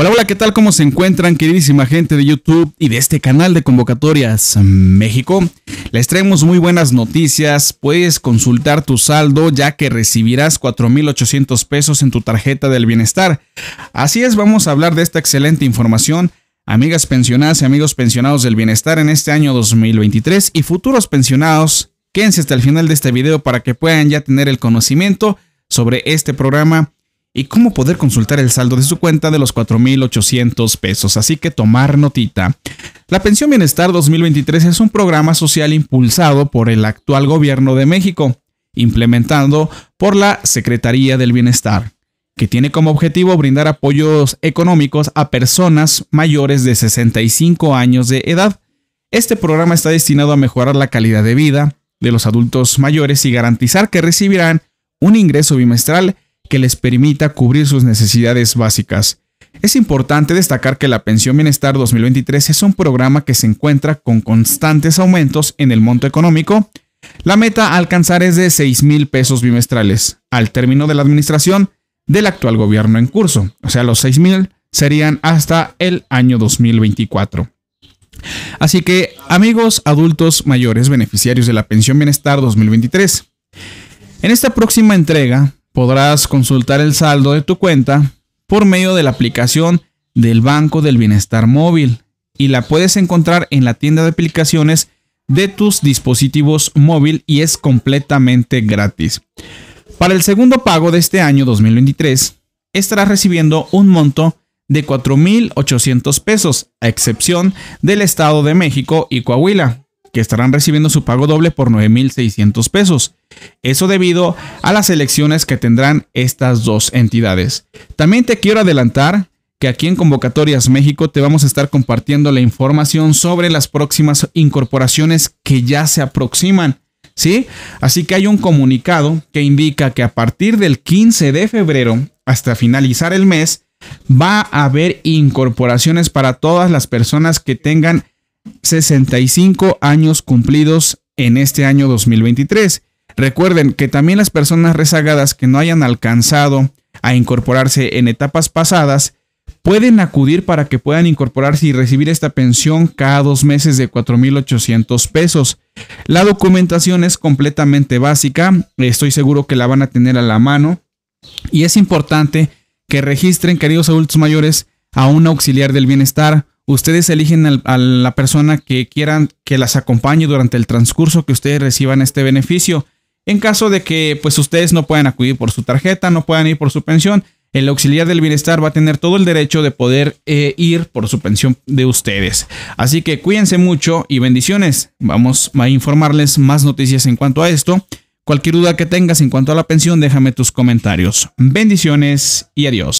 Hola, hola, ¿qué tal? ¿Cómo se encuentran, queridísima gente de YouTube y de este canal de convocatorias México? Les traemos muy buenas noticias. Puedes consultar tu saldo ya que recibirás 4.800 pesos en tu tarjeta del bienestar. Así es, vamos a hablar de esta excelente información. Amigas pensionadas y amigos pensionados del bienestar en este año 2023 y futuros pensionados, quédense hasta el final de este video para que puedan ya tener el conocimiento sobre este programa y cómo poder consultar el saldo de su cuenta de los 4.800 pesos, así que tomar notita. La Pensión Bienestar 2023 es un programa social impulsado por el actual gobierno de México, implementado por la Secretaría del Bienestar, que tiene como objetivo brindar apoyos económicos a personas mayores de 65 años de edad. Este programa está destinado a mejorar la calidad de vida de los adultos mayores y garantizar que recibirán un ingreso bimestral que les permita cubrir sus necesidades básicas. Es importante destacar que la Pensión Bienestar 2023 es un programa que se encuentra con constantes aumentos en el monto económico. La meta a alcanzar es de 6 mil pesos bimestrales al término de la administración del actual gobierno en curso. O sea, los 6 mil serían hasta el año 2024. Así que, amigos adultos mayores beneficiarios de la Pensión Bienestar 2023, en esta próxima entrega podrás consultar el saldo de tu cuenta por medio de la aplicación del Banco del Bienestar Móvil y la puedes encontrar en la tienda de aplicaciones de tus dispositivos móvil y es completamente gratis. Para el segundo pago de este año 2023, estarás recibiendo un monto de 4.800 pesos, a excepción del Estado de México y Coahuila, que estarán recibiendo su pago doble por 9.600 pesos. Eso debido a las elecciones que tendrán estas dos entidades. También te quiero adelantar que aquí en Convocatorias México te vamos a estar compartiendo la información sobre las próximas incorporaciones que ya se aproximan. ¿Sí? Así que hay un comunicado que indica que a partir del 15 de febrero hasta finalizar el mes va a haber incorporaciones para todas las personas que tengan 65 años cumplidos en este año 2023. Recuerden que también las personas rezagadas que no hayan alcanzado a incorporarse en etapas pasadas pueden acudir para que puedan incorporarse y recibir esta pensión cada dos meses de 4.800 pesos. La documentación es completamente básica, estoy seguro que la van a tener a la mano y es importante que registren, queridos adultos mayores, a un auxiliar del bienestar Ustedes eligen a la persona que quieran que las acompañe durante el transcurso que ustedes reciban este beneficio. En caso de que pues ustedes no puedan acudir por su tarjeta, no puedan ir por su pensión, el auxiliar del bienestar va a tener todo el derecho de poder eh, ir por su pensión de ustedes. Así que cuídense mucho y bendiciones. Vamos a informarles más noticias en cuanto a esto. Cualquier duda que tengas en cuanto a la pensión, déjame tus comentarios. Bendiciones y adiós.